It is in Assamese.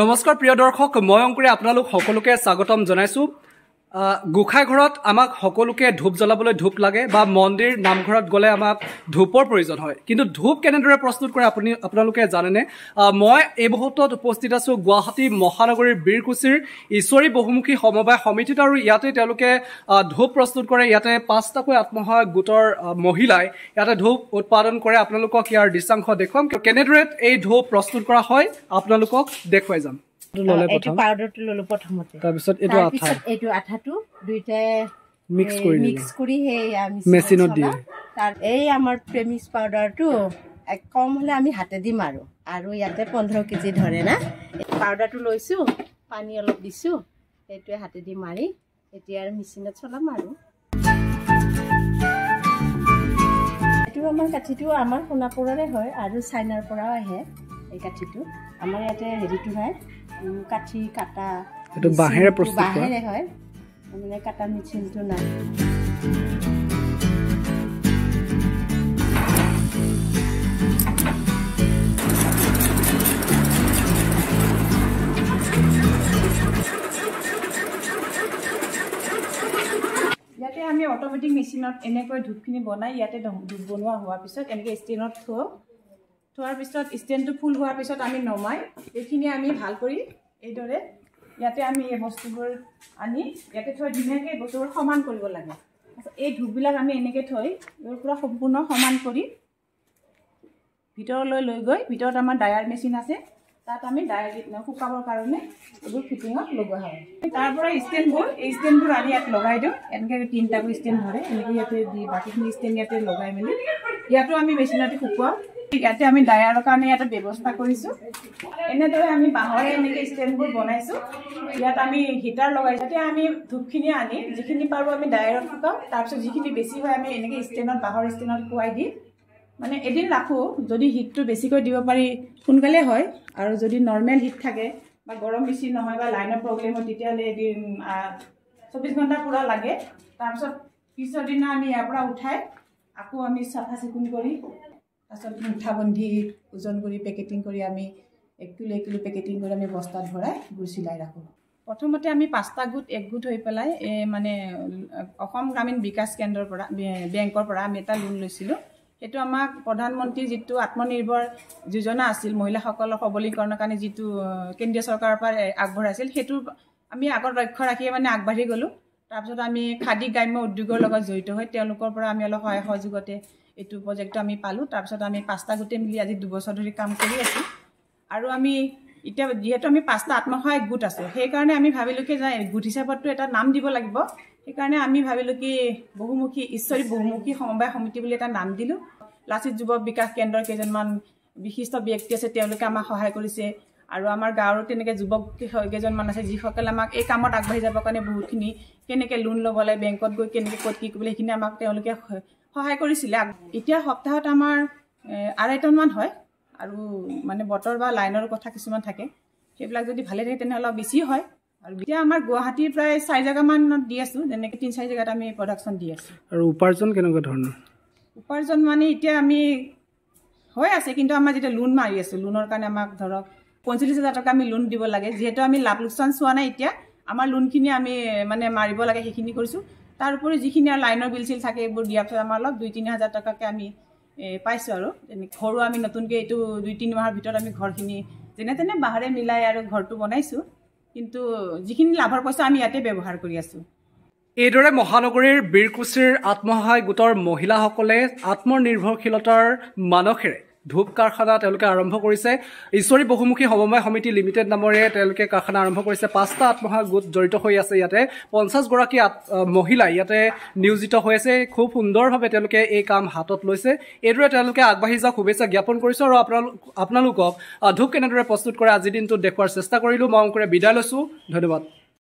নমস্কাৰ প্ৰিয় দৰ্শক মই অংকুৰে আপোনালোক সকলোকে স্বাগতম জনাইছোঁ ঘৰত আমাক সকলোকে ধূপ জ্বলাবলৈ ধূপ লাগে বা মন্দিৰ নামঘৰত গ'লে আমাক ধূপৰ প্ৰয়োজন হয় কিন্তু ধূপ কেনেদৰে প্ৰস্তুত কৰে আপুনি আপোনালোকে জানেনে মই এই মুহূৰ্তত উপস্থিত আছোঁ গুৱাহাটী মহানগৰীৰ বীৰকুচিৰ ঈশ্বৰী বহুমুখী সমবায় সমিতিত আৰু ইয়াতে তেওঁলোকে ধূপ প্ৰস্তুত কৰে ইয়াতে পাঁচটাকৈ আত্মসহায়ক গোটৰ মহিলাই ইয়াতে ধূপ উৎপাদন কৰে আপোনালোকক ইয়াৰ দৃশ্যাংশ দেখুৱাম কেনেদৰে এই ধূপ প্ৰস্তুত কৰা হয় আপোনালোকক দেখুৱাই যাম প্ৰেমিক্স পাউডাৰটো কম হলে আমি হাতে দিম আৰু আৰু ইয়াতে পোন্ধৰ কেজি ধৰে না পাউডাৰটো লৈছো পানী অলপ দিছো সেইটোৱে হাতে দি মাৰি এতিয়া আৰু মেচিনত চলাম আৰু এইটো আমাৰ কাঠিটো আমাৰ সোণাপুৰৰে হয় আৰু চাইনাৰ পৰাও আহে এই কাঠিটো আমাৰ ইয়াতে হেৰিটো হয় কাঠি কাটা এইটো বাঁহেৰে প্ৰস্তুত বাঁহেৰে হয় তাৰমানে কাটা মিচিনটো নাই ইয়াতে আমি অট'মেটিক মেচিনত এনেকৈ ধূপখিনি বনাই ইয়াতে ধূপ বনোৱা হোৱাৰ পিছত এনেকৈ ষ্টেনত থওঁ থোৱাৰ পিছত ষ্টেণ্ডটো ফুল হোৱাৰ পিছত আমি নমাই এইখিনি আমি ভাল কৰি এইদৰে ইয়াতে আমি এই বস্তুবোৰ আনি ইয়াতে থৈ ধুনীয়াকৈ বস্তুবোৰ সমান কৰিব লাগে এই ধূপবিলাক আমি এনেকৈ থৈ এইবোৰ পৰা সম্পূৰ্ণ সমান কৰি ভিতৰলৈ লৈ গৈ ভিতৰত আমাৰ ডায়াৰ মেচিন আছে তাত আমি ডায়াৰ শুকাবৰ কাৰণে এইবোৰ ফিটিঙত লগোৱা হয় তাৰ পৰা ষ্টেণ্ডবোৰ এই ষ্টেণ্ডবোৰ আমি ইয়াত লগাই দিওঁ এনেকৈ তিনিটাকৈ ষ্টেণ্ড ধৰে এনেকৈ ইয়াতে দি বাকীখিনি ষ্টেণ্ড ইয়াতে লগাই মেলি ইয়াতো আমি মেচিনতে শুকুৱাওঁ ইয়াতে আমি ডায়াৰৰ কাৰণে ইয়াতে ব্যৱস্থা কৰিছোঁ এনেদৰে আমি বাঁহৰে এনেকৈ ষ্টেণ্ডবোৰ বনাইছোঁ ইয়াত আমি হিটাৰ লগাইছোঁ এতিয়া আমি ধূপখিনি আনি যিখিনি পাৰোঁ আমি ডায়াৰত শুকাওঁ তাৰপিছত যিখিনি বেছি হয় আমি এনেকৈ ষ্টেণ্ডত বাঁহৰ ষ্টেণ্ডত খুৱাই দি মানে এদিন ৰাখোঁ যদি হিটটো বেছিকৈ দিব পাৰি সোনকালে হয় আৰু যদি নৰ্মেল হিট থাকে বা গৰম বেছি নহয় বা লাইনৰ প্ৰব্লেম হয় তেতিয়াহ'লে এদিন চৌব্বিছ ঘণ্টা পূৰা লাগে তাৰপিছত পিছৰ দিনা আমি ইয়াৰ পৰা উঠাই আকৌ আমি চাফা চিকুণ কৰি তাৰপিছত মুঠা বান্ধি ওজন কৰি পেকেটিং কৰি আমি এক কিলো এক কিলো পেকেটিং কৰি আমি বস্তাত ভৰাই গুড় চিলাই ৰাখোঁ প্ৰথমতে আমি পাঁচটা গোট এক গোট হৈ পেলাই এই মানে অসম গ্ৰামীণ বিকাশ কেন্দ্ৰৰ পৰা বেংকৰ পৰা আমি এটা লোন লৈছিলোঁ সেইটো আমাক প্ৰধানমন্ত্ৰীৰ যিটো আত্মনিৰ্ভৰ যোজনা আছিল মহিলাসকলৰ সবলীকৰণৰ কাৰণে যিটো কেন্দ্ৰীয় চৰকাৰৰ পৰা আগবঢ়াইছিল সেইটো আমি আগত লক্ষ্য ৰাখিয়ে মানে আগবাঢ়ি গ'লোঁ তাৰপিছত আমি খাদী গ্ৰাম্য উদ্যোগৰ লগত জড়িত হৈ তেওঁলোকৰ পৰা আমি অলপ সহায় সহযোগতে এইটো প্ৰজেক্টটো আমি পালোঁ তাৰপিছত আমি পাঁচটা গোটেই মিলি আজি দুবছৰ ধৰি কাম কৰি আছোঁ আৰু আমি এতিয়া যিহেতু আমি পাঁচটা আত্মসহায়ক গোট আছোঁ সেইকাৰণে আমি ভাবিলোঁ কি যে গোট হিচাপতটো এটা নাম দিব লাগিব সেইকাৰণে আমি ভাবিলোঁ কি বহুমুখী ঈশ্বৰী বহুমুখী সমবায় সমিতি বুলি এটা নাম দিলোঁ লাচিত যুৱ বিকাশ কেন্দ্ৰৰ কেইজনমান বিশিষ্ট ব্যক্তি আছে তেওঁলোকে আমাক সহায় কৰিছে আৰু আমাৰ গাঁৱৰো তেনেকৈ যুৱক কেইজনমান আছে যিসকলে আমাক এই কামত আগবাঢ়ি যাবৰ কাৰণে বহুতখিনি কেনেকৈ লোন ল'ব লাগে বেংকত গৈ কেনেকৈ ক'ত কি কৰিবলৈ সেইখিনি আমাক তেওঁলোকে সহায় কৰিছিলে এতিয়া সপ্তাহত আমাৰ আঢ়ৈ টনমান হয় আৰু মানে বতৰ বা লাইনৰ কথা কিছুমান থাকে সেইবিলাক যদি ভালে থাকে তেনেহ'লে অলপ বেছি হয় আৰু এতিয়া আমাৰ গুৱাহাটীৰ প্ৰায় চাৰি জেগামানত দি আছোঁ যেনেকৈ তিনি চাৰি জেগাত আমি প্ৰডাকশ্যন দি আছোঁ আৰু উপাৰ্জন কেনেকুৱা ধৰণৰ উপাৰ্জন মানে এতিয়া আমি হৈ আছে কিন্তু আমাৰ যেতিয়া লোন মাৰি আছোঁ লোনৰ কাৰণে আমাক ধৰক পঞ্চল্লিছ হাজাৰ টকা আমি লোন দিব লাগে যিহেতু আমি লাভ লোকচান চোৱা নাই এতিয়া আমাৰ লোনখিনি আমি মানে মাৰিব লাগে সেইখিনি কৰিছোঁ তাৰ উপৰিও যিখিনি আৰু লাইনৰ বিল চিল থাকে এইবোৰ দিয়াৰ পিছত আমাৰ অলপ দুই তিনি হাজাৰ টকাকৈ আমি পাইছোঁ আৰু ঘৰো আমি নতুনকৈ এইটো দুই তিনি মাহৰ ভিতৰত আমি ঘৰখিনি যেনে তেনে বাঁহৰে মিলাই আৰু ঘৰটো বনাইছোঁ কিন্তু যিখিনি লাভৰ পইচা আমি ইয়াতে ব্যৱহাৰ কৰি আছোঁ এইদৰে মহানগৰীৰ বীৰকুচিৰ আত্মসহায়ক গোটৰ মহিলাসকলে আত্মনিৰ্ভৰশীলতাৰ মানসেৰে ধূপ কাৰখানা তেওঁলোকে আৰম্ভ কৰিছে ঈশ্বৰী বহুমুখী সমবায় সমিতি লিমিটেড নামৰে তেওঁলোকে কাৰখানা আৰম্ভ কৰিছে পাঁচটা আত্মসহায়ক গোট জড়িত হৈ আছে ইয়াতে পঞ্চাছগৰাকী মহিলা ইয়াতে নিয়োজিত হৈ আছে খুব সুন্দৰভাৱে তেওঁলোকে এই কাম হাতত লৈছে এইদৰে তেওঁলোকে আগবাঢ়ি যাওক শুভেচ্ছা জ্ঞাপন কৰিছোঁ আৰু আপোনালোক আপোনালোকক ধূপ কেনেদৰে প্ৰস্তুত কৰে আজিৰ দিনটোত দেখুৱাৰ চেষ্টা কৰিলোঁ মই অংকুৰে বিদায় লৈছোঁ ধন্যবাদ